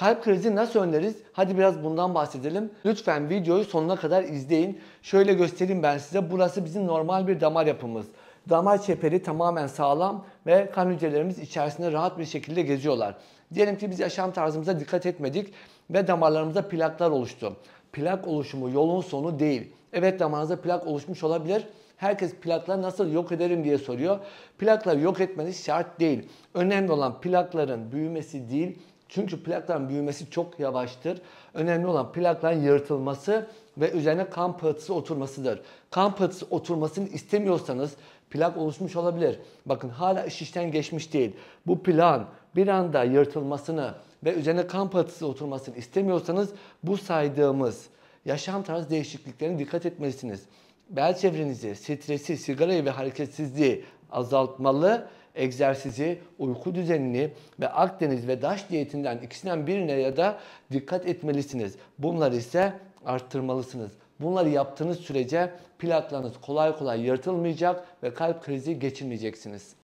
Kalp krizi nasıl önleriz? Hadi biraz bundan bahsedelim. Lütfen videoyu sonuna kadar izleyin. Şöyle göstereyim ben size. Burası bizim normal bir damar yapımız. Damar çeperi tamamen sağlam ve kan hücrelerimiz içerisinde rahat bir şekilde geziyorlar. Diyelim ki biz yaşam tarzımıza dikkat etmedik ve damarlarımızda plaklar oluştu. Plak oluşumu yolun sonu değil Evet damarınızda plak oluşmuş olabilir. Herkes plakları nasıl yok ederim diye soruyor. Plakları yok etmeniz şart değil. Önemli olan plakların büyümesi değil. Çünkü plakların büyümesi çok yavaştır. Önemli olan plakların yırtılması ve üzerine kan pıhtısı oturmasıdır. Kan pıhtısı oturmasını istemiyorsanız plak oluşmuş olabilir. Bakın hala iş işten geçmiş değil. Bu plan bir anda yırtılmasını ve üzerine kan pıhtısı oturmasını istemiyorsanız bu saydığımız yaşam tarzı değişikliklerine dikkat etmelisiniz. Bel çevrenizi, stresi, sigarayı ve hareketsizliği azaltmalı, egzersizi, uyku düzenini ve Akdeniz ve Daş diyetinden ikisinden birine ya da dikkat etmelisiniz. Bunları ise arttırmalısınız. Bunları yaptığınız sürece plaklarınız kolay kolay yırtılmayacak ve kalp krizi geçirmeyeceksiniz.